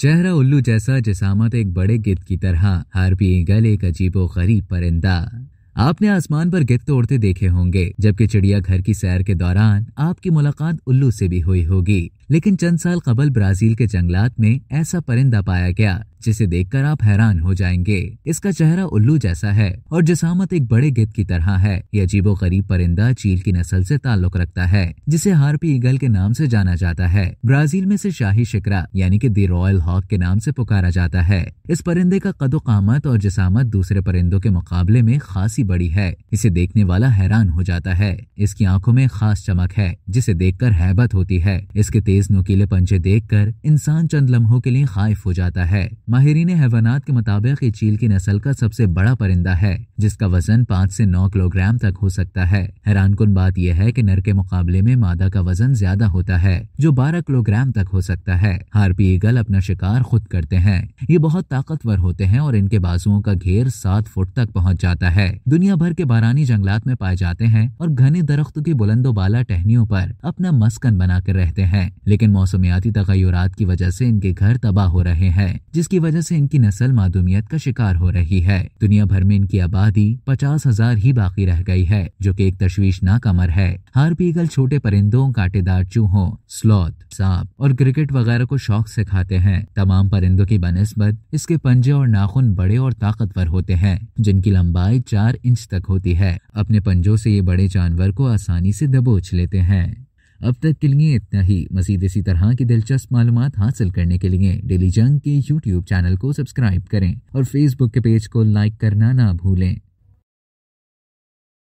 चेहरा उल्लू जैसा जसामत एक बड़े गिद्ध की तरह हारपी ईगल एक अजीबो गरीब परिंदा आपने आसमान पर गिद्ध तोड़ते देखे होंगे जबकि चिड़िया घर की सैर के दौरान आपकी मुलाकात उल्लू से भी हुई होगी लेकिन चंद साल कबल ब्राजील के जंगलात में ऐसा परिंदा पाया गया जिसे देखकर आप हैरान हो जाएंगे इसका चेहरा उल्लू जैसा है और जसामत एक बड़े गिद्ध की तरह है यह अजीबो गरीब परिंदा चील की नस्ल से ताल्लुक रखता है जिसे हार्पी ईगल के नाम से जाना जाता है ब्राजील में से शाही शिकरा यानी कि दी रॉयल हॉक के नाम से पुकारा जाता है इस परिंदे का कदो कामत और जसामत दूसरे परिंदों के मुकाबले में खासी बड़ी है इसे देखने वाला हैरान हो जाता है इसकी आंखों में खास चमक है जिसे देखकर हैबत होती है इसके तेज तेज नुकीले पंजे देखकर इंसान चंद लम्हों के लिए खाइफ हो जाता है माहरीन हैवानात के मुताबिक ये चील की नस्ल का सबसे बड़ा परिंदा है जिसका वजन पाँच से नौ किलोग्राम तक हो सकता है हैरानकुन बात यह है कि नर के मुकाबले में मादा का वजन ज्यादा होता है जो बारह किलोग्राम तक हो सकता है हार्पी ईगल अपना शिकार खुद करते हैं ये बहुत ताकतवर होते हैं और इनके बाजुओं का घेर सात फुट तक पहुँच जाता है दुनिया भर के बारानी जंगलात में पाए जाते हैं और घने दरख्तों की बुलंदोबाला टहनियों पर अपना मस्कन बनाकर रहते हैं लेकिन मौसमियाती तगैरत की वजह से इनके घर तबाह हो रहे हैं जिसकी वजह से इनकी नस्ल मादूमियत का शिकार हो रही है दुनिया भर में इनकी आबाद आबादी पचास हजार ही बाकी रह गई है जो कि एक तश्वीशनाक अमर है हार पीगल छोटे परिंदों कांटेदार चूहों स्लॉथ सांप और क्रिकेट वगैरह को शौक से खाते हैं तमाम परिंदों की बनस्बत इसके पंजे और नाखून बड़े और ताकतवर होते हैं जिनकी लंबाई चार इंच तक होती है अपने पंजों से ये बड़े जानवर को आसानी से दबोच लेते हैं अब तक के लिए इतना ही मजीद इसी तरह की दिलचस्प मालूम हासिल करने के लिए डेली जंग के यूट्यूब चैनल को सब्सक्राइब करें और फेसबुक के पेज को लाइक करना ना भूलें